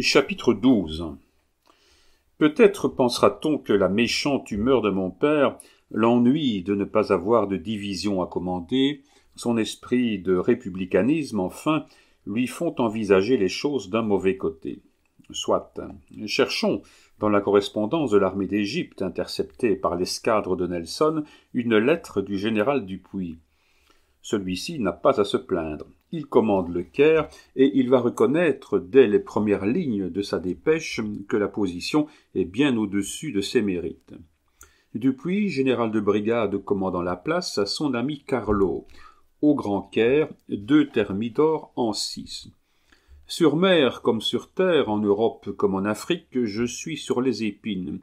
Chapitre 12 Peut-être pensera-t-on que la méchante humeur de mon père, l'ennui de ne pas avoir de division à commander, son esprit de républicanisme, enfin, lui font envisager les choses d'un mauvais côté. Soit. Cherchons, dans la correspondance de l'armée d'Égypte interceptée par l'escadre de Nelson, une lettre du général Dupuis. Celui-ci n'a pas à se plaindre il commande le Caire et il va reconnaître dès les premières lignes de sa dépêche que la position est bien au-dessus de ses mérites. Depuis, général de brigade commandant la place, à son ami Carlo. Au Grand Caire, deux thermidor en six. Sur mer comme sur terre, en Europe comme en Afrique, je suis sur les épines.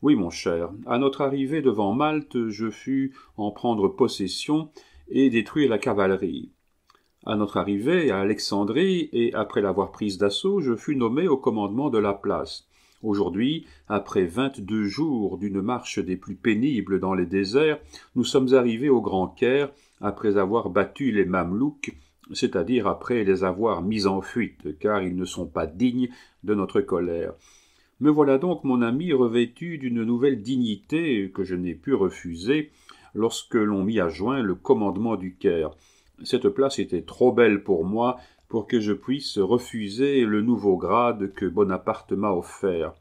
Oui, mon cher, à notre arrivée devant Malte, je fus en prendre possession et détruire la cavalerie. À notre arrivée à Alexandrie, et après l'avoir prise d'assaut, je fus nommé au commandement de la place. Aujourd'hui, après vingt-deux jours d'une marche des plus pénibles dans les déserts, nous sommes arrivés au Grand Caire, après avoir battu les Mamelouks, c'est-à-dire après les avoir mis en fuite, car ils ne sont pas dignes de notre colère. Me voilà donc, mon ami, revêtu d'une nouvelle dignité que je n'ai pu refuser lorsque l'on m'y a joint le commandement du Caire. Cette place était trop belle pour moi pour que je puisse refuser le nouveau grade que Bonaparte m'a offert.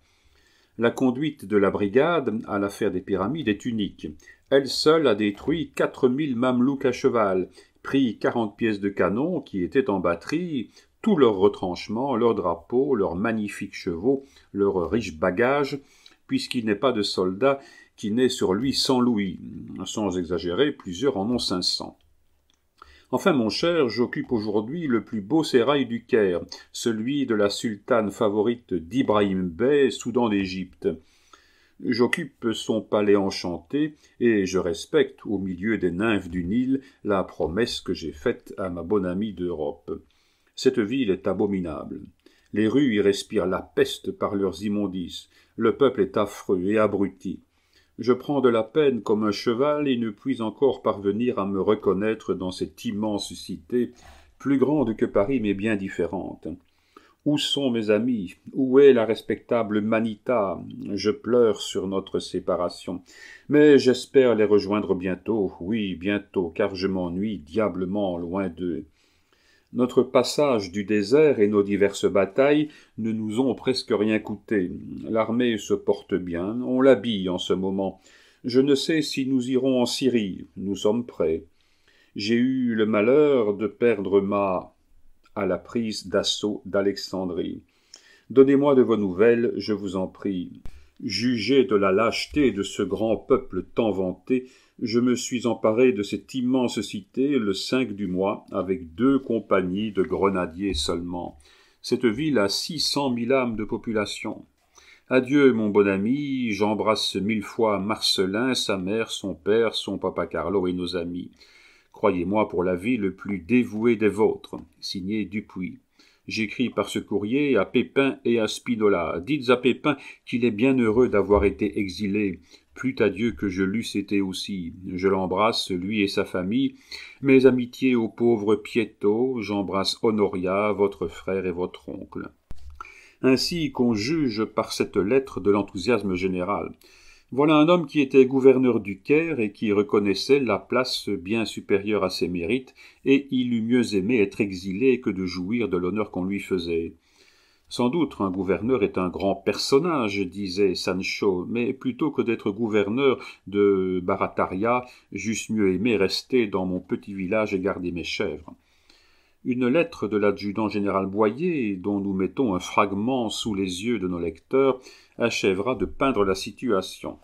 La conduite de la brigade à l'affaire des pyramides est unique. Elle seule a détruit quatre mille mamelouks à cheval, pris quarante pièces de canon qui étaient en batterie, tous leurs retranchements, leurs drapeaux, leurs magnifiques chevaux, leurs riches bagages, puisqu'il n'est pas de soldat qui n'ait sur lui cent louis. Sans exagérer, plusieurs en ont cinq cents. Enfin, mon cher, j'occupe aujourd'hui le plus beau sérail du Caire, celui de la sultane favorite d'Ibrahim Bey, Soudan d'Égypte. J'occupe son palais enchanté, et je respecte, au milieu des nymphes du Nil, la promesse que j'ai faite à ma bonne amie d'Europe. Cette ville est abominable. Les rues y respirent la peste par leurs immondices. Le peuple est affreux et abruti je prends de la peine comme un cheval et ne puis encore parvenir à me reconnaître dans cette immense cité, plus grande que Paris mais bien différente. Où sont mes amis Où est la respectable Manita Je pleure sur notre séparation. Mais j'espère les rejoindre bientôt, oui, bientôt, car je m'ennuie diablement loin d'eux. Notre passage du désert et nos diverses batailles ne nous ont presque rien coûté. L'armée se porte bien, on l'habille en ce moment. Je ne sais si nous irons en Syrie, nous sommes prêts. J'ai eu le malheur de perdre ma à la prise d'assaut d'Alexandrie. Donnez-moi de vos nouvelles, je vous en prie. Jugez de la lâcheté de ce grand peuple tant vanté je me suis emparé de cette immense cité le 5 du mois, avec deux compagnies de grenadiers seulement. Cette ville a six cent mille âmes de population. Adieu, mon bon ami, j'embrasse mille fois Marcelin, sa mère, son père, son papa Carlo et nos amis. Croyez-moi pour la vie le plus dévoué des vôtres. Signé Dupuis. J'écris par ce courrier à Pépin et à Spinola. Dites à Pépin qu'il est bien heureux d'avoir été exilé. « Plut à Dieu que je l'eusse été aussi. Je l'embrasse, lui et sa famille. Mes amitiés au pauvre Pietto, j'embrasse Honoria, votre frère et votre oncle. Ainsi qu'on juge par cette lettre de l'enthousiasme général. Voilà un homme qui était gouverneur du Caire et qui reconnaissait la place bien supérieure à ses mérites, et il eût mieux aimé être exilé que de jouir de l'honneur qu'on lui faisait. Sans doute un gouverneur est un grand personnage, disait Sancho, mais plutôt que d'être gouverneur de Barataria, j'eusse mieux aimé rester dans mon petit village et garder mes chèvres. Une lettre de l'adjudant général Boyer, dont nous mettons un fragment sous les yeux de nos lecteurs, achèvera de peindre la situation.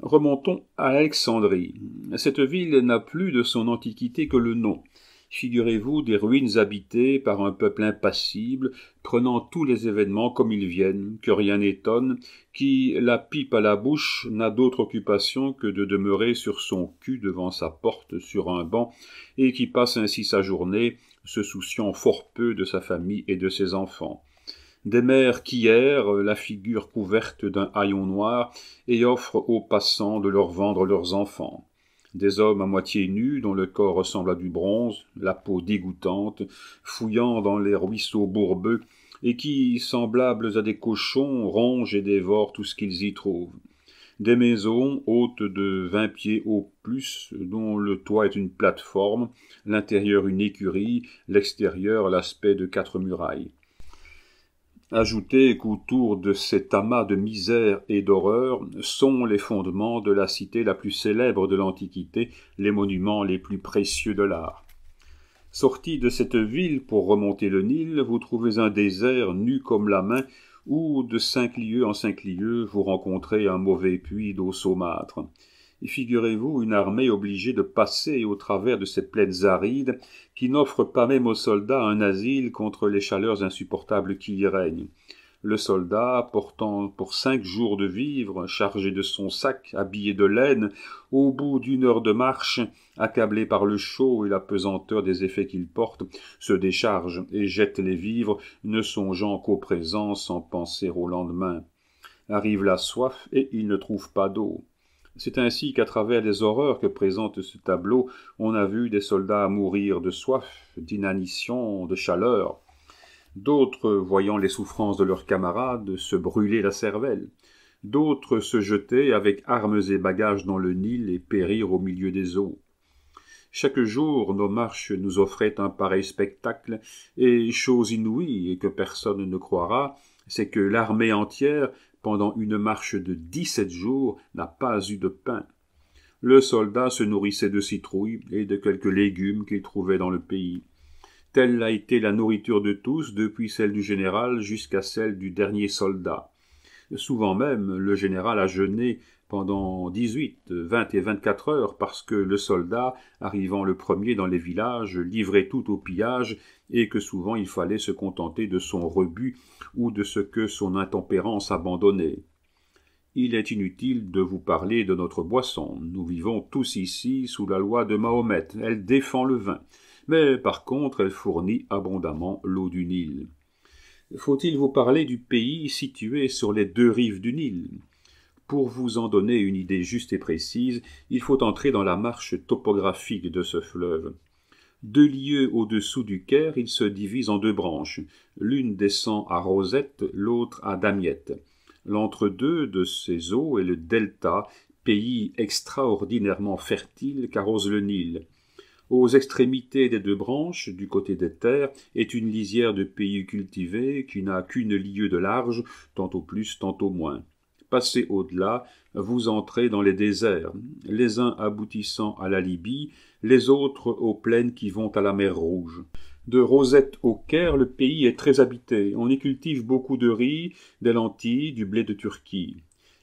Remontons à Alexandrie. Cette ville n'a plus de son antiquité que le nom figurez-vous, des ruines habitées par un peuple impassible, prenant tous les événements comme ils viennent, que rien n'étonne, qui, la pipe à la bouche, n'a d'autre occupation que de demeurer sur son cul devant sa porte sur un banc, et qui passe ainsi sa journée, se souciant fort peu de sa famille et de ses enfants des mères qui errent, la figure couverte d'un haillon noir, et offrent aux passants de leur vendre leurs enfants des hommes à moitié nus, dont le corps ressemble à du bronze, la peau dégoûtante, fouillant dans les ruisseaux bourbeux, et qui, semblables à des cochons, rongent et dévorent tout ce qu'ils y trouvent. Des maisons, hautes de vingt pieds au plus, dont le toit est une plateforme, l'intérieur une écurie, l'extérieur l'aspect de quatre murailles. Ajoutez qu'autour de cet amas de misère et d'horreur sont les fondements de la cité la plus célèbre de l'Antiquité, les monuments les plus précieux de l'art. Sorti de cette ville pour remonter le Nil, vous trouvez un désert nu comme la main, où de cinq lieues en cinq lieues vous rencontrez un mauvais puits d'eau saumâtre et figurez-vous une armée obligée de passer au travers de ces plaines arides qui n'offrent pas même aux soldats un asile contre les chaleurs insupportables qui y règnent. Le soldat, portant pour cinq jours de vivres, chargé de son sac, habillé de laine, au bout d'une heure de marche, accablé par le chaud et la pesanteur des effets qu'il porte, se décharge et jette les vivres, ne songeant qu'au présent sans penser au lendemain. Arrive la soif et il ne trouve pas d'eau. C'est ainsi qu'à travers les horreurs que présente ce tableau, on a vu des soldats mourir de soif, d'inanition, de chaleur. D'autres, voyant les souffrances de leurs camarades, se brûler la cervelle. D'autres se jetaient avec armes et bagages dans le Nil et périr au milieu des eaux. Chaque jour, nos marches nous offraient un pareil spectacle, et chose inouïe et que personne ne croira, c'est que l'armée entière pendant une marche de dix-sept jours, n'a pas eu de pain. Le soldat se nourrissait de citrouilles et de quelques légumes qu'il trouvait dans le pays. Telle a été la nourriture de tous, depuis celle du général jusqu'à celle du dernier soldat. Souvent même, le général a jeûné pendant 18, 20 et 24 heures parce que le soldat, arrivant le premier dans les villages, livrait tout au pillage et que souvent il fallait se contenter de son rebut ou de ce que son intempérance abandonnait. Il est inutile de vous parler de notre boisson. Nous vivons tous ici sous la loi de Mahomet. Elle défend le vin. Mais par contre, elle fournit abondamment l'eau du Nil. Faut-il vous parler du pays situé sur les deux rives du Nil pour vous en donner une idée juste et précise, il faut entrer dans la marche topographique de ce fleuve. Deux lieues au-dessous du Caire, il se divise en deux branches. L'une descend à Rosette, l'autre à Damiette. L'entre-deux de ces eaux est le delta, pays extraordinairement fertile qu'arrose le Nil. Aux extrémités des deux branches, du côté des terres, est une lisière de pays cultivés qui n'a qu'une lieue de large, tantôt plus, tantôt moins passez au-delà, vous entrez dans les déserts, les uns aboutissant à la Libye, les autres aux plaines qui vont à la mer Rouge. De Rosette au Caire, le pays est très habité. On y cultive beaucoup de riz, des lentilles, du blé de Turquie.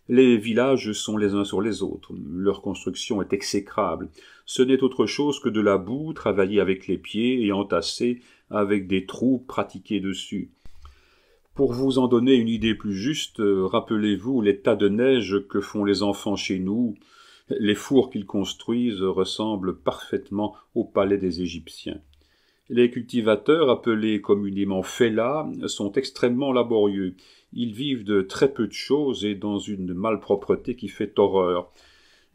Les villages sont les uns sur les autres. Leur construction est exécrable. Ce n'est autre chose que de la boue travaillée avec les pieds et entassée avec des trous pratiqués dessus. Pour vous en donner une idée plus juste, euh, rappelez-vous les tas de neige que font les enfants chez nous. Les fours qu'ils construisent ressemblent parfaitement au palais des Égyptiens. Les cultivateurs, appelés communément fellahs, sont extrêmement laborieux. Ils vivent de très peu de choses et dans une malpropreté qui fait horreur.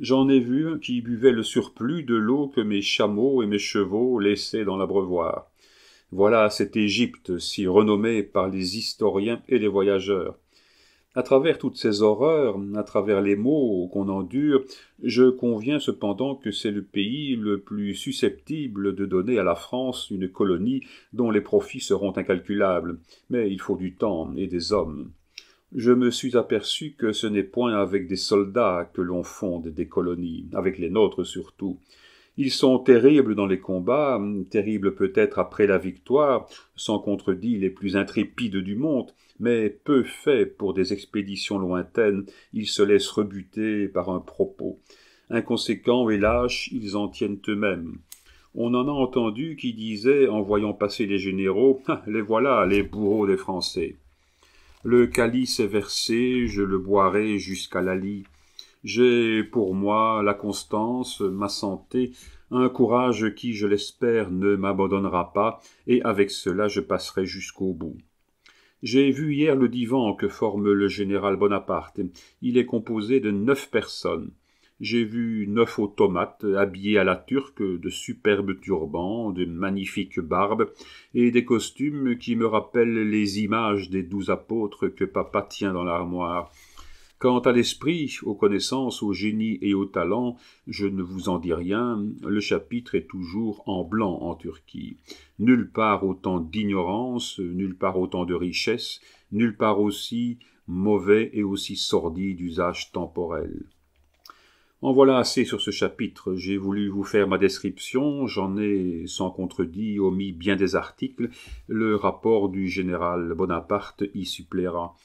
J'en ai vu un qui buvait le surplus de l'eau que mes chameaux et mes chevaux laissaient dans l'abreuvoir. Voilà cette Égypte si renommée par les historiens et les voyageurs. À travers toutes ces horreurs, à travers les maux qu'on endure, je conviens cependant que c'est le pays le plus susceptible de donner à la France une colonie dont les profits seront incalculables, mais il faut du temps et des hommes. Je me suis aperçu que ce n'est point avec des soldats que l'on fonde des colonies, avec les nôtres surtout. Ils sont terribles dans les combats, terribles peut-être après la victoire, sans contredit les plus intrépides du monde, mais peu faits pour des expéditions lointaines, ils se laissent rebuter par un propos. Inconséquents et lâches, ils en tiennent eux-mêmes. On en a entendu qui disaient, en voyant passer les généraux, ah, les voilà, les bourreaux des Français. Le calice est versé, je le boirai jusqu'à la lie. J'ai pour moi la constance, ma santé, un courage qui, je l'espère, ne m'abandonnera pas, et avec cela je passerai jusqu'au bout. J'ai vu hier le divan que forme le général Bonaparte. Il est composé de neuf personnes. J'ai vu neuf automates habillés à la turque, de superbes turbans, de magnifiques barbes et des costumes qui me rappellent les images des douze apôtres que papa tient dans l'armoire. Quant à l'esprit, aux connaissances, au génie et au talents, je ne vous en dis rien, le chapitre est toujours en blanc en Turquie. Nulle part autant d'ignorance, nulle part autant de richesse, nulle part aussi mauvais et aussi sordide usage temporel. En voilà assez sur ce chapitre. J'ai voulu vous faire ma description. J'en ai, sans contredit, omis bien des articles. Le rapport du général Bonaparte y suppléera.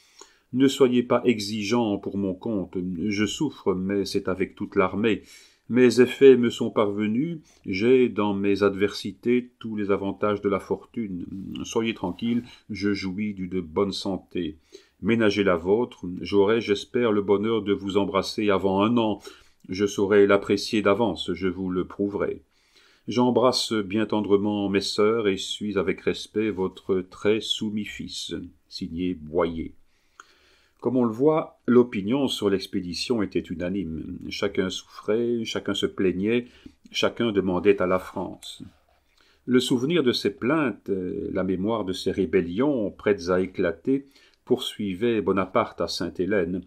Ne soyez pas exigeant pour mon compte. Je souffre, mais c'est avec toute l'armée. Mes effets me sont parvenus, j'ai dans mes adversités tous les avantages de la fortune. Soyez tranquille, je jouis d'une bonne santé. Ménagez la vôtre, j'aurai, j'espère, le bonheur de vous embrasser avant un an. Je saurai l'apprécier d'avance, je vous le prouverai. J'embrasse bien tendrement mes sœurs et suis avec respect votre très soumis fils. Signé Boyer. Comme on le voit, l'opinion sur l'expédition était unanime. Chacun souffrait, chacun se plaignait, chacun demandait à la France. Le souvenir de ces plaintes, euh, la mémoire de ces rébellions prêtes à éclater, poursuivaient Bonaparte à Sainte-Hélène.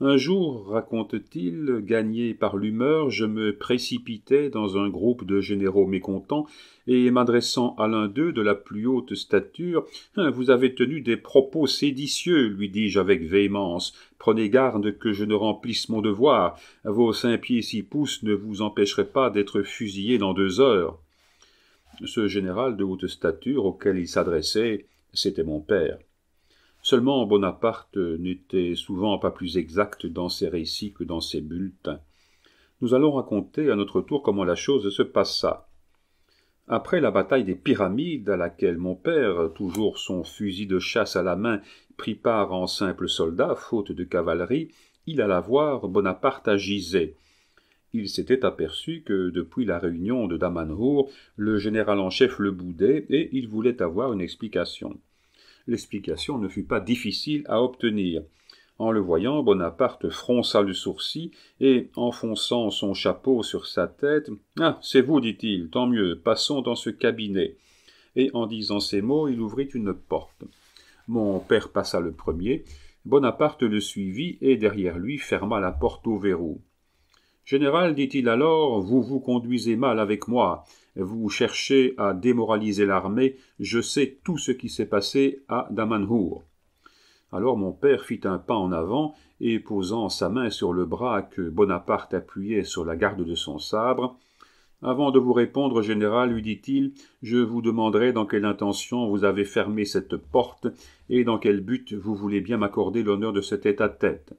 Un jour, raconte-t-il, gagné par l'humeur, je me précipitais dans un groupe de généraux mécontents, et m'adressant à l'un d'eux de la plus haute stature, hein, Vous avez tenu des propos séditieux, lui dis-je avec véhémence. Prenez garde que je ne remplisse mon devoir. Vos cinq pieds six pouces ne vous empêcheraient pas d'être fusillé dans deux heures. Ce général de haute stature auquel il s'adressait, c'était mon père. Seulement Bonaparte n'était souvent pas plus exact dans ses récits que dans ses bulletins. Nous allons raconter à notre tour comment la chose se passa. Après la bataille des Pyramides, à laquelle mon père, toujours son fusil de chasse à la main, prit part en simple soldat, faute de cavalerie, il alla voir Bonaparte à Il s'était aperçu que, depuis la réunion de Damanhour, le général en chef le boudait et il voulait avoir une explication. L'explication ne fut pas difficile à obtenir. En le voyant, Bonaparte fronça le sourcil et, enfonçant son chapeau sur sa tête, Ah, c'est vous, dit-il, tant mieux, passons dans ce cabinet. Et en disant ces mots, il ouvrit une porte. Mon père passa le premier, Bonaparte le suivit et derrière lui ferma la porte au verrou. Général, dit-il alors, vous vous conduisez mal avec moi vous cherchez à démoraliser l'armée, je sais tout ce qui s'est passé à Damanhour. Alors mon père fit un pas en avant, et posant sa main sur le bras que Bonaparte appuyait sur la garde de son sabre, Avant de vous répondre, général, lui dit-il, je vous demanderai dans quelle intention vous avez fermé cette porte et dans quel but vous voulez bien m'accorder l'honneur de cet état à -tête.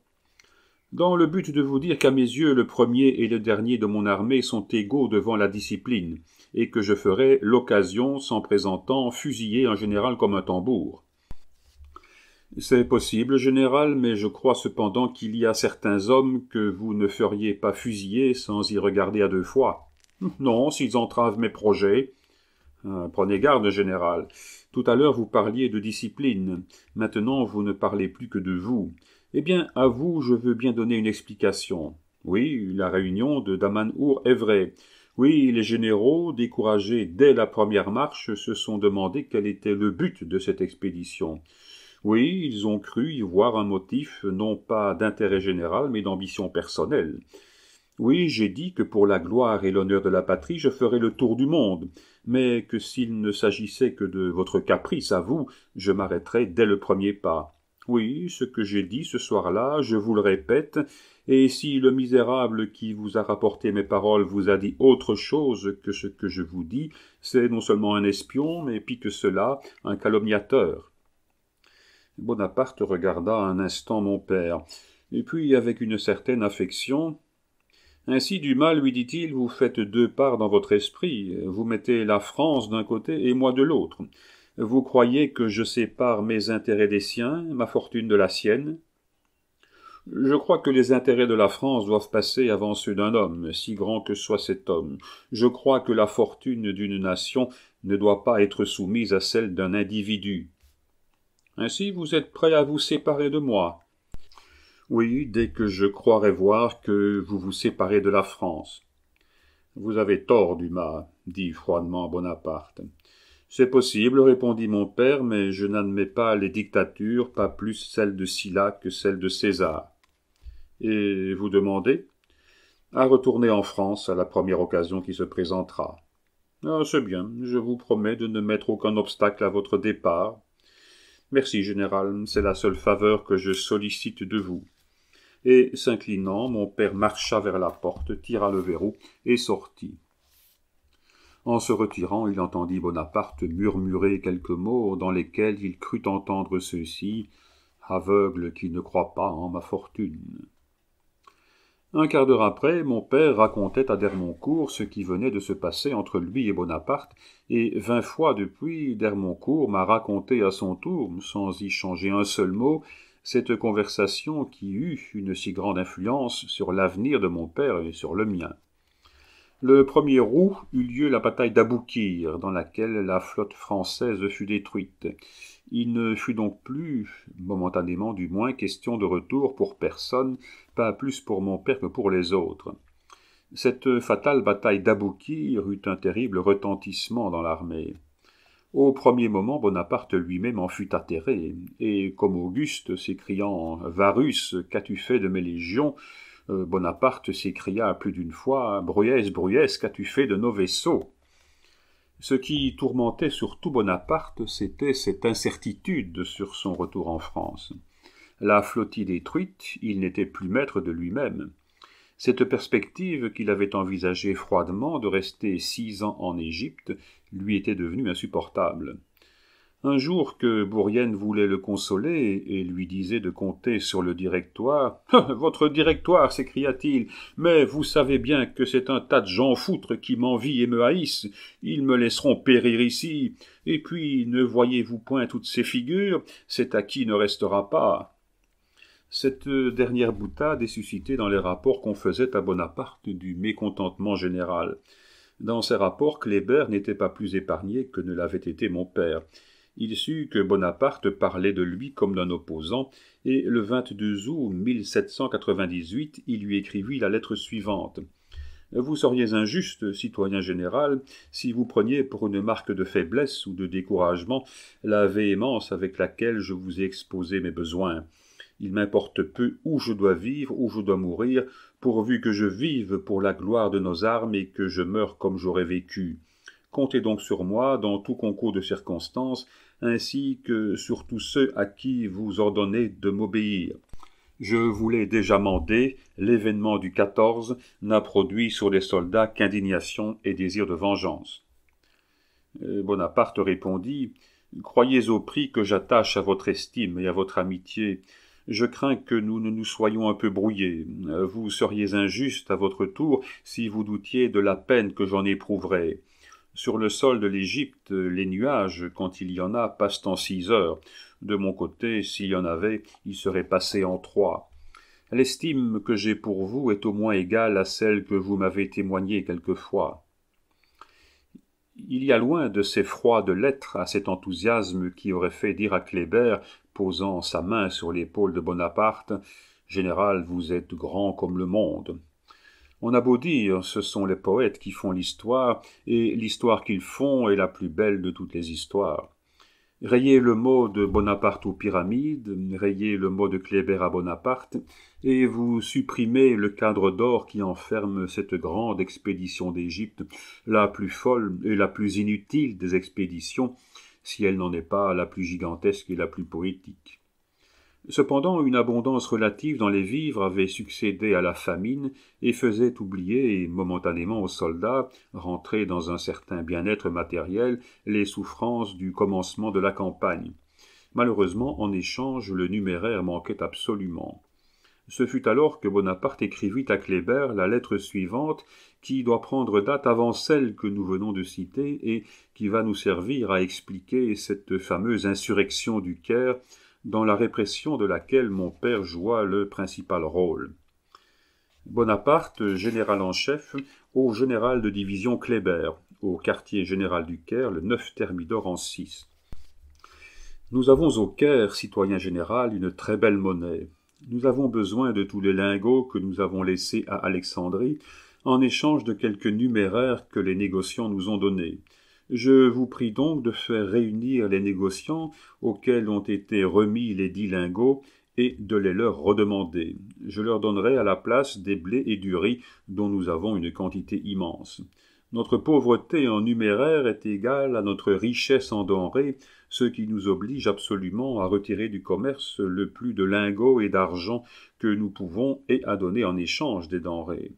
Dans le but de vous dire qu'à mes yeux, le premier et le dernier de mon armée sont égaux devant la discipline, et que je ferai l'occasion, s'en présentant, fusiller un général comme un tambour. C'est possible, général, mais je crois cependant qu'il y a certains hommes que vous ne feriez pas fusiller sans y regarder à deux fois. Non, s'ils entravent mes projets. Euh, prenez garde, général. Tout à l'heure vous parliez de discipline, maintenant vous ne parlez plus que de vous. Eh bien, à vous, je veux bien donner une explication. Oui, la réunion de Damanour est vraie. Oui, les généraux, découragés dès la première marche, se sont demandé quel était le but de cette expédition. Oui, ils ont cru y voir un motif non pas d'intérêt général, mais d'ambition personnelle. Oui, j'ai dit que pour la gloire et l'honneur de la patrie, je ferais le tour du monde, mais que s'il ne s'agissait que de votre caprice à vous, je m'arrêterais dès le premier pas. Oui, ce que j'ai dit ce soir-là, je vous le répète, et si le misérable qui vous a rapporté mes paroles vous a dit autre chose que ce que je vous dis, c'est non seulement un espion, mais pis que cela, un calomniateur. Bonaparte regarda un instant mon père, et puis avec une certaine affection, ainsi du mal, lui dit-il, vous faites deux parts dans votre esprit, vous mettez la France d'un côté et moi de l'autre vous croyez que je sépare mes intérêts des siens, ma fortune de la sienne Je crois que les intérêts de la France doivent passer avant ceux d'un homme, si grand que soit cet homme. Je crois que la fortune d'une nation ne doit pas être soumise à celle d'un individu. Ainsi vous êtes prêt à vous séparer de moi. Oui, dès que je croirai voir que vous vous séparez de la France. Vous avez tort, Dumas, dit froidement Bonaparte. C'est possible, répondit mon père, mais je n'admets pas les dictatures, pas plus celle de Sylla que celle de César. Et vous demandez À retourner en France à la première occasion qui se présentera. Ah, c'est bien, je vous promets de ne mettre aucun obstacle à votre départ. Merci, général, c'est la seule faveur que je sollicite de vous. Et, s'inclinant, mon père marcha vers la porte, tira le verrou et sortit. En se retirant, il entendit Bonaparte murmurer quelques mots dans lesquels il crut entendre ceux-ci Aveugle qui ne croit pas en ma fortune. Un quart d'heure après, mon père racontait à Dermoncourt ce qui venait de se passer entre lui et Bonaparte, et vingt fois depuis, Dermoncourt m'a raconté à son tour, sans y changer un seul mot, cette conversation qui eut une si grande influence sur l'avenir de mon père et sur le mien. Le premier er eut lieu la bataille d'Aboukir, dans laquelle la flotte française fut détruite. Il ne fut donc plus, momentanément du moins, question de retour pour personne, pas plus pour mon père que pour les autres. Cette fatale bataille d'Aboukir eut un terrible retentissement dans l'armée. Au premier moment, Bonaparte lui-même en fut atterré, et comme Auguste, s'écriant Varus, qu'as-tu fait de mes légions euh, Bonaparte s'écria plus d'une fois Bruyès, hein, Bruyès, qu'as-tu fait de nos vaisseaux Ce qui tourmentait surtout Bonaparte, c'était cette incertitude sur son retour en France. La flottille détruite, il n'était plus maître de lui-même. Cette perspective qu'il avait envisagée froidement de rester six ans en Égypte lui était devenue insupportable. Un jour que Bourienne voulait le consoler et lui disait de compter sur le directoire, Votre directoire, s'écria-t-il, mais vous savez bien que c'est un tas de gens foutres qui m'envient et me haïssent. Ils me laisseront périr ici. Et puis, ne voyez-vous point toutes ces figures C'est à qui ne restera pas. Cette dernière boutade est suscitée dans les rapports qu'on faisait à Bonaparte du mécontentement général. Dans ces rapports, Kléber n'était pas plus épargné que ne l'avait été mon père il sut que Bonaparte parlait de lui comme d'un opposant, et le 22 août 1798, il lui écrivit la lettre suivante. Vous seriez injuste, citoyen général, si vous preniez pour une marque de faiblesse ou de découragement la véhémence avec laquelle je vous ai exposé mes besoins. Il m'importe peu où je dois vivre, où je dois mourir, pourvu que je vive pour la gloire de nos armes et que je meure comme j'aurais vécu. Comptez donc sur moi, dans tout concours de circonstances, ainsi que sur tous ceux à qui vous ordonnez de m'obéir. Je vous l'ai déjà mandé, l'événement du 14 n'a produit sur les soldats qu'indignation et désir de vengeance. Euh, Bonaparte répondit Croyez au prix que j'attache à votre estime et à votre amitié. Je crains que nous ne nous soyons un peu brouillés. Vous seriez injuste à votre tour si vous doutiez de la peine que j'en éprouverais. Sur le sol de l'Égypte, les nuages, quand il y en a, passent en six heures. De mon côté, s'il y en avait, ils seraient passés en trois. L'estime que j'ai pour vous est au moins égale à celle que vous m'avez témoignée quelquefois. Il y a loin de ces froids de lettres à cet enthousiasme qui aurait fait dire à Kléber, posant sa main sur l'épaule de Bonaparte Général, vous êtes grand comme le monde. On a beau dire, ce sont les poètes qui font l'histoire, et l'histoire qu'ils font est la plus belle de toutes les histoires. Rayez le mot de Bonaparte aux pyramides, rayez le mot de Kléber à Bonaparte, et vous supprimez le cadre d'or qui enferme cette grande expédition d'Égypte, la plus folle et la plus inutile des expéditions, si elle n'en est pas la plus gigantesque et la plus poétique. Cependant, une abondance relative dans les vivres avait succédé à la famine et faisait oublier, momentanément aux soldats, rentrés dans un certain bien-être matériel, les souffrances du commencement de la campagne. Malheureusement, en échange, le numéraire manquait absolument. Ce fut alors que Bonaparte écrivit à Kléber la lettre suivante, qui doit prendre date avant celle que nous venons de citer et qui va nous servir à expliquer cette fameuse insurrection du Caire dans la répression de laquelle mon père joua le principal rôle. Bonaparte, général en chef, au général de division Kléber, au quartier général du Caire, le 9 Thermidor en 6. Nous avons au Caire, citoyen général, une très belle monnaie. Nous avons besoin de tous les lingots que nous avons laissés à Alexandrie en échange de quelques numéraires que les négociants nous ont donnés, je vous prie donc de faire réunir les négociants auxquels ont été remis les dix lingots et de les leur redemander. Je leur donnerai à la place des blés et du riz dont nous avons une quantité immense. Notre pauvreté en numéraire est égale à notre richesse en denrées, ce qui nous oblige absolument à retirer du commerce le plus de lingots et d'argent que nous pouvons et à donner en échange des denrées.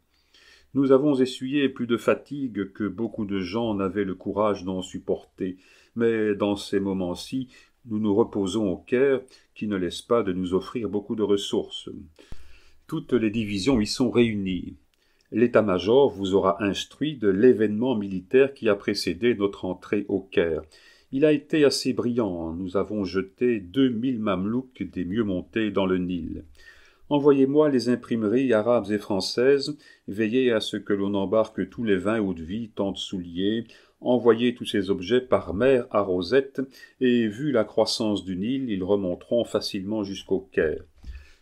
Nous avons essuyé plus de fatigue que beaucoup de gens n'avaient le courage d'en supporter, mais dans ces moments-ci, nous nous reposons au Caire, qui ne laisse pas de nous offrir beaucoup de ressources. Toutes les divisions y sont réunies. L'état-major vous aura instruit de l'événement militaire qui a précédé notre entrée au Caire. Il a été assez brillant. Nous avons jeté deux mille mamelouks des mieux montés dans le Nil. Envoyez-moi les imprimeries arabes et françaises, veillez à ce que l'on embarque tous les vins eau de vie, tant de souliers, envoyez tous ces objets par mer à Rosette, et vu la croissance du Nil, ils remonteront facilement jusqu'au Caire.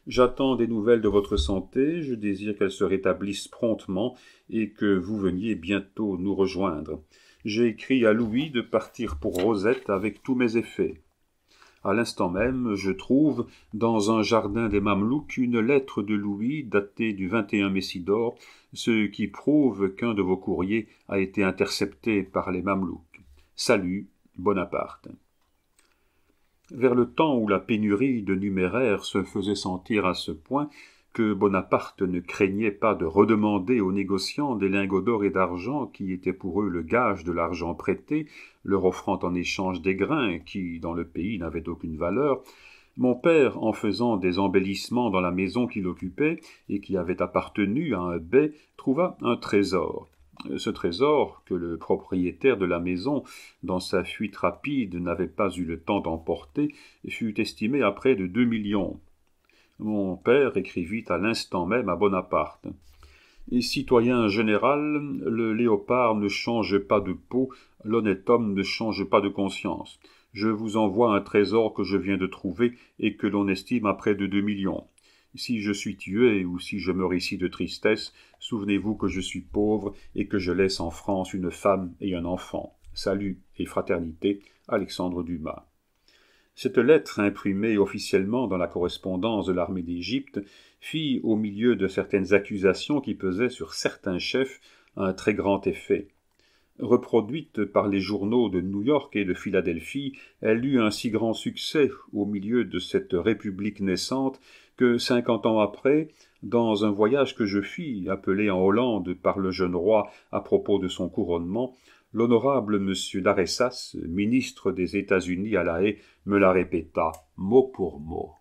J'attends des nouvelles de votre santé, je désire qu'elle se rétablisse promptement et que vous veniez bientôt nous rejoindre. J'ai écrit à Louis de partir pour Rosette avec tous mes effets. À l'instant même, je trouve, dans un jardin des Mamelouks, une lettre de Louis datée du 21 Messidor, ce qui prouve qu'un de vos courriers a été intercepté par les Mamelouks. Salut, Bonaparte. Vers le temps où la pénurie de numéraires se faisait sentir à ce point, que Bonaparte ne craignait pas de redemander aux négociants des lingots d'or et d'argent qui étaient pour eux le gage de l'argent prêté, leur offrant en échange des grains qui, dans le pays, n'avaient aucune valeur, mon père, en faisant des embellissements dans la maison qu'il occupait et qui avait appartenu à un bey, trouva un trésor. Ce trésor, que le propriétaire de la maison, dans sa fuite rapide, n'avait pas eu le temps d'emporter, fut estimé à près de deux millions mon père écrivit à l'instant même à Bonaparte. Et citoyen général, le léopard ne change pas de peau, l'honnête homme ne change pas de conscience. Je vous envoie un trésor que je viens de trouver et que l'on estime à près de deux millions. Si je suis tué ou si je meurs ici de tristesse, souvenez-vous que je suis pauvre et que je laisse en France une femme et un enfant. Salut et fraternité, Alexandre Dumas. Cette lettre, imprimée officiellement dans la correspondance de l'armée d'Égypte, fit, au milieu de certaines accusations qui pesaient sur certains chefs, un très grand effet. Reproduite par les journaux de New York et de Philadelphie, elle eut un si grand succès au milieu de cette république naissante que, cinquante ans après, dans un voyage que je fis, appelé en Hollande par le jeune roi à propos de son couronnement, l'honorable M. d'Aressas, ministre des États-Unis à La Haye, me la répéta mot pour mot.